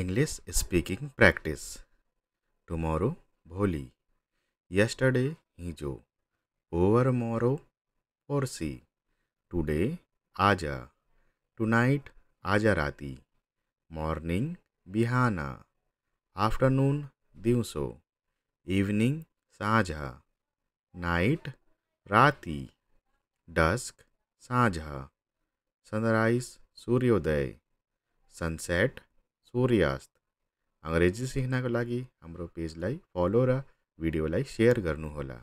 English speaking practice. Tomorrow, Bholi. Yesterday, Hijo. Overmorrow, Porsi. Today, Aja. Tonight, Aja Rati. Morning, Bihana. Afternoon, Diuso. Evening, Saja. Night, Rati. Dusk, Saja. Sunrise, Suryoday. Sunset, सूर्यास्त अङ्ग्रेजी सिक्नको लागि हाम्रो पेजलाई फलो र भिडियोलाई share गर्नुहोला